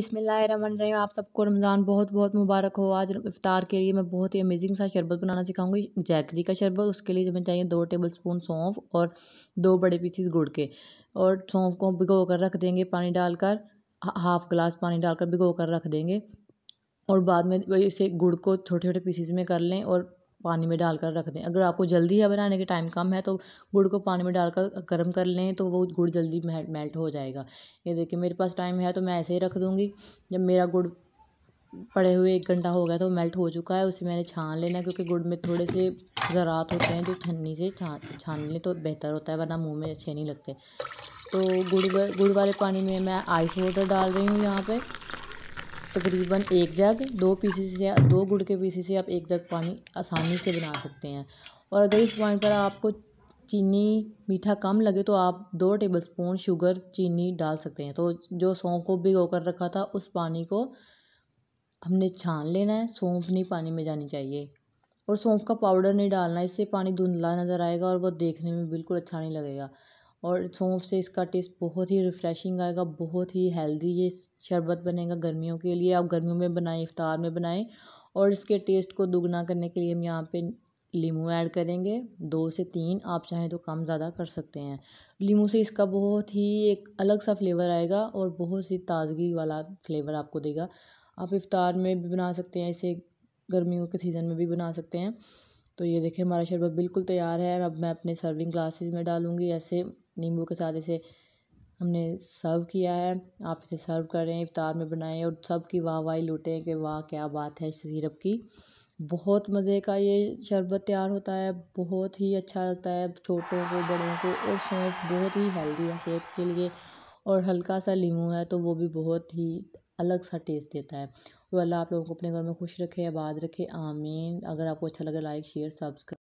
रही आप सबको रमज़ान बहुत बहुत मुबारक हो आज इफ़ार के लिए मैं बहुत ही अमेजिंग सा शरबत बनाना सिखाऊंगी जैकरी का शरबत उसके लिए हमें चाहिए दो टेबल स्पून सौंफ और दो बड़े पीसीस गुड़ के और सौंफ को भिगो कर रख देंगे पानी डालकर हाफ़ ग्लास पानी डालकर भिगो कर रख देंगे और बाद में इसे गुड़ को छोटे छोटे पीसीस में कर लें और पानी में डालकर रख दें अगर आपको जल्दी है बनाने के टाइम कम है तो गुड़ को पानी में डालकर गर्म कर लें तो वो गुड़ जल्दी मेल्ट हो जाएगा ये देखिए मेरे पास टाइम है तो मैं ऐसे ही रख दूँगी जब मेरा गुड़ पड़े हुए एक घंटा हो गया तो मेल्ट हो चुका है उसे मैंने छान लेना क्योंकि गुड़ में थोड़े से ज़रात होते हैं जो ठन्नी से छान छान लें तो बेहतर होता है वरना मुँह में अच्छे नहीं लगते तो गुड़ गुड़ वाले पानी में मैं आइस वाटर डाल रही हूँ यहाँ पर तकरीबन एक जग दो पीसीस या दो गुड़ के पीसीस से आप एक जग पानी आसानी से बना सकते हैं और अगर इस पॉइंट पर आपको चीनी मीठा कम लगे तो आप दो टेबल स्पून शुगर चीनी डाल सकते हैं तो जो सौंफ को भिगो कर रखा था उस पानी को हमने छान लेना है सौंफ नहीं पानी में जानी चाहिए और सौंफ का पाउडर नहीं डालना इससे पानी धुंधला नज़र आएगा और वो देखने में बिल्कुल अच्छा नहीं लगेगा और सौंफ से इसका टेस्ट बहुत ही रिफ़्रेशिंग आएगा बहुत ही हेल्दी ये शरबत बनेगा गर्मियों के लिए आप गर्मियों में बनाएं इफ़्तार में बनाएं और इसके टेस्ट को दुगना करने के लिए हम यहाँ पे लीमू ऐड करेंगे दो से तीन आप चाहें तो कम ज़्यादा कर सकते हैं लीमू से इसका बहुत ही एक अलग सा फ्लेवर आएगा और बहुत सी ताज़गी वाला फ्लेवर आपको देगा आप इफ़्तार में भी बना सकते हैं इसे गर्मियों के सीज़न में भी बना सकते हैं तो ये देखें हमारा शरबत बिल्कुल तैयार है अब मैं अपने सर्विंग ग्लासेस में डालूँगी ऐसे नींबू के साथ इसे हमने सर्व किया है आप इसे सर्व करें इफ्तार में बनाएं और सबकी वाह वाही लूटें कि वाह क्या बात है सीरप की बहुत मज़े का ये शरबत तैयार होता है बहुत ही अच्छा लगता है छोटों को बड़ों को और सौंफ बहुत ही हेल्दी है सेहत के लिए और हल्का सा लीमू है तो वो भी बहुत ही अलग सा टेस्ट देता है तो अल्लाह आप लोगों को अपने घर में खुश रखे आबाद रखे आमीन अगर आपको अच्छा लगे लाइक शेयर सब्सक्राइब